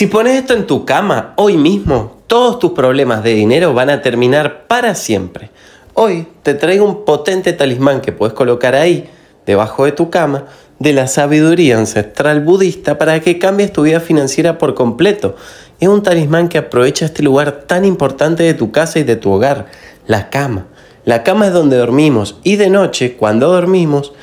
Si pones esto en tu cama hoy mismo, todos tus problemas de dinero van a terminar para siempre. Hoy te traigo un potente talismán que puedes colocar ahí, debajo de tu cama, de la sabiduría ancestral budista para que cambies tu vida financiera por completo. Es un talismán que aprovecha este lugar tan importante de tu casa y de tu hogar, la cama. La cama es donde dormimos y de noche, cuando dormimos,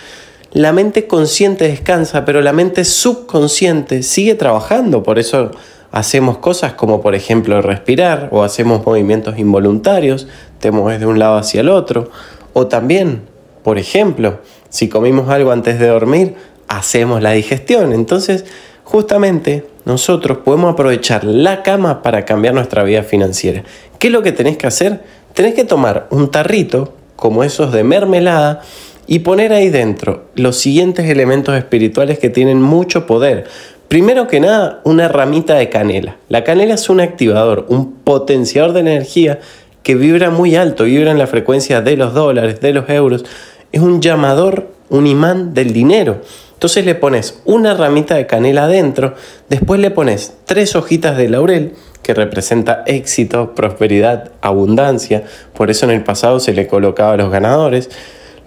la mente consciente descansa, pero la mente subconsciente sigue trabajando. Por eso hacemos cosas como por ejemplo respirar o hacemos movimientos involuntarios, te mueves de un lado hacia el otro. O también, por ejemplo, si comimos algo antes de dormir, hacemos la digestión. Entonces, justamente nosotros podemos aprovechar la cama para cambiar nuestra vida financiera. ¿Qué es lo que tenés que hacer? Tenés que tomar un tarrito como esos de mermelada y poner ahí dentro los siguientes elementos espirituales que tienen mucho poder. Primero que nada, una ramita de canela. La canela es un activador, un potenciador de energía que vibra muy alto, vibra en la frecuencia de los dólares, de los euros. Es un llamador, un imán del dinero. Entonces le pones una ramita de canela adentro, después le pones tres hojitas de laurel, que representa éxito, prosperidad, abundancia, por eso en el pasado se le colocaba a los ganadores,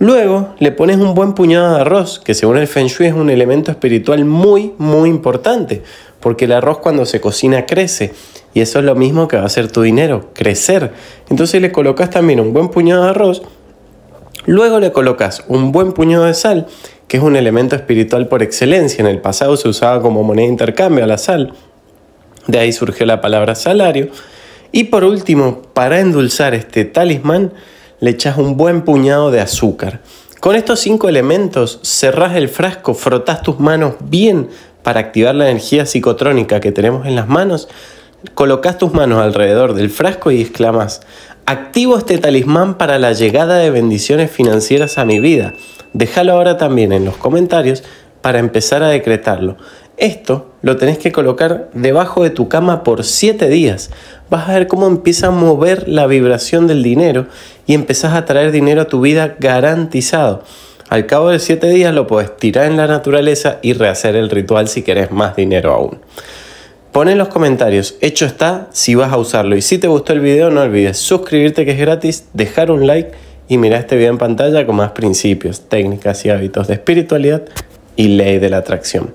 Luego le pones un buen puñado de arroz, que según el feng shui es un elemento espiritual muy, muy importante, porque el arroz cuando se cocina crece, y eso es lo mismo que va a hacer tu dinero, crecer. Entonces le colocas también un buen puñado de arroz, luego le colocas un buen puñado de sal, que es un elemento espiritual por excelencia, en el pasado se usaba como moneda de intercambio a la sal, de ahí surgió la palabra salario, y por último, para endulzar este talismán, le echas un buen puñado de azúcar. Con estos cinco elementos cerrás el frasco, frotás tus manos bien para activar la energía psicotrónica que tenemos en las manos, colocas tus manos alrededor del frasco y exclamas, activo este talismán para la llegada de bendiciones financieras a mi vida. Déjalo ahora también en los comentarios para empezar a decretarlo. Esto lo tenés que colocar debajo de tu cama por 7 días. Vas a ver cómo empieza a mover la vibración del dinero y empezás a traer dinero a tu vida garantizado. Al cabo de 7 días lo podés tirar en la naturaleza y rehacer el ritual si querés más dinero aún. Pon en los comentarios, hecho está, si vas a usarlo. Y si te gustó el video, no olvides suscribirte que es gratis, dejar un like y mirar este video en pantalla con más principios, técnicas y hábitos de espiritualidad y ley de la atracción.